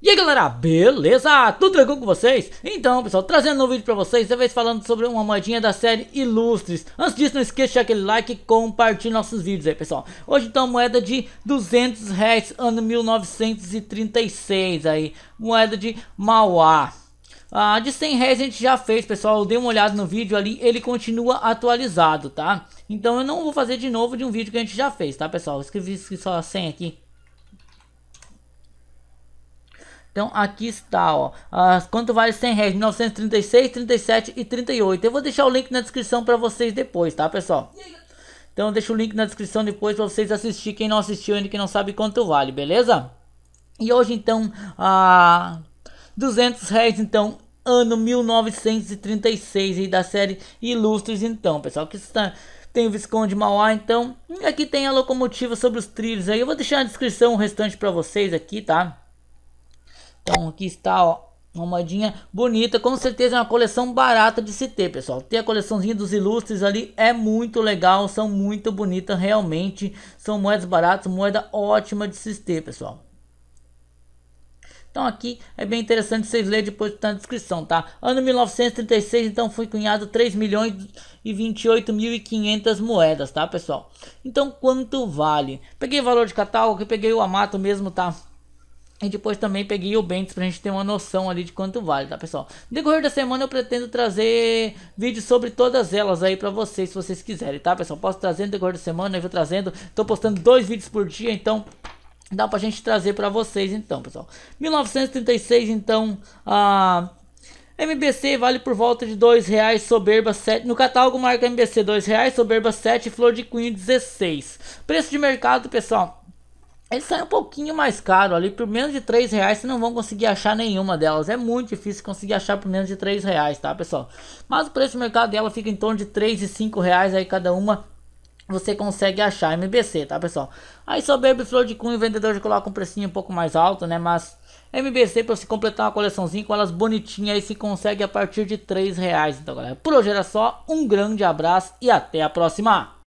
E aí galera, beleza? Tudo tranquilo com vocês? Então pessoal, trazendo um vídeo pra vocês, dessa vez falando sobre uma moedinha da série Ilustres Antes disso, não esqueça de deixar aquele like e compartilhar nossos vídeos aí pessoal Hoje então, moeda de 200 reais, ano 1936 aí Moeda de Mauá ah, de 100 reais a gente já fez, pessoal. Eu dei uma olhada no vídeo ali, ele continua atualizado, tá? Então eu não vou fazer de novo de um vídeo que a gente já fez, tá, pessoal? Eu escrevi só 100 aqui, Então aqui está, ó. As, quanto vale 100 reais? 1936, 37 e 38. Eu vou deixar o link na descrição para vocês depois, tá, pessoal? Então deixa o link na descrição depois para vocês assistir quem não assistiu ainda quem não sabe quanto vale, beleza? E hoje então, a 200 reais então ano 1936 e da série Ilustres então, pessoal, que está tem o Visconde Mauá, então, e aqui tem a locomotiva sobre os trilhos aí. Eu vou deixar na descrição o restante para vocês aqui, tá? Então aqui está, ó, uma moedinha bonita, com certeza é uma coleção barata de se ter, pessoal. Ter a coleçãozinha dos ilustres ali é muito legal, são muito bonitas realmente. São moedas baratas, moeda ótima de se ter, pessoal. Então aqui é bem interessante vocês lerem depois que tá na descrição, tá? Ano 1936, então foi cunhado 3 milhões e 28.500 moedas, tá, pessoal? Então quanto vale? Peguei o valor de catálogo, peguei o Amato mesmo, tá? E depois também peguei o Banks pra gente ter uma noção ali de quanto vale, tá pessoal? No decorrer da semana eu pretendo trazer vídeos sobre todas elas aí pra vocês, se vocês quiserem, tá pessoal? Posso trazer no decorrer da semana, eu vou trazendo, tô postando dois vídeos por dia, então dá pra gente trazer pra vocês então, pessoal. 1936 então, a... MBC vale por volta de R$ reais, soberba 7. No catálogo marca MBC R$ reais, soberba 7, flor de cunho 16. Preço de mercado, pessoal, ele sai um pouquinho mais caro ali, por menos de três reais você não vão conseguir achar nenhuma delas. É muito difícil conseguir achar por menos de três reais, tá pessoal? Mas o preço do mercado dela fica em torno de três e cinco reais aí cada uma. Você consegue achar MBC, tá pessoal? Aí só bebe Flor de Cunho, o vendedor já coloca um precinho um pouco mais alto, né? Mas MBC para se completar uma coleçãozinha com elas bonitinhas aí se consegue a partir de três reais. Então galera, por hoje era só, um grande abraço e até a próxima!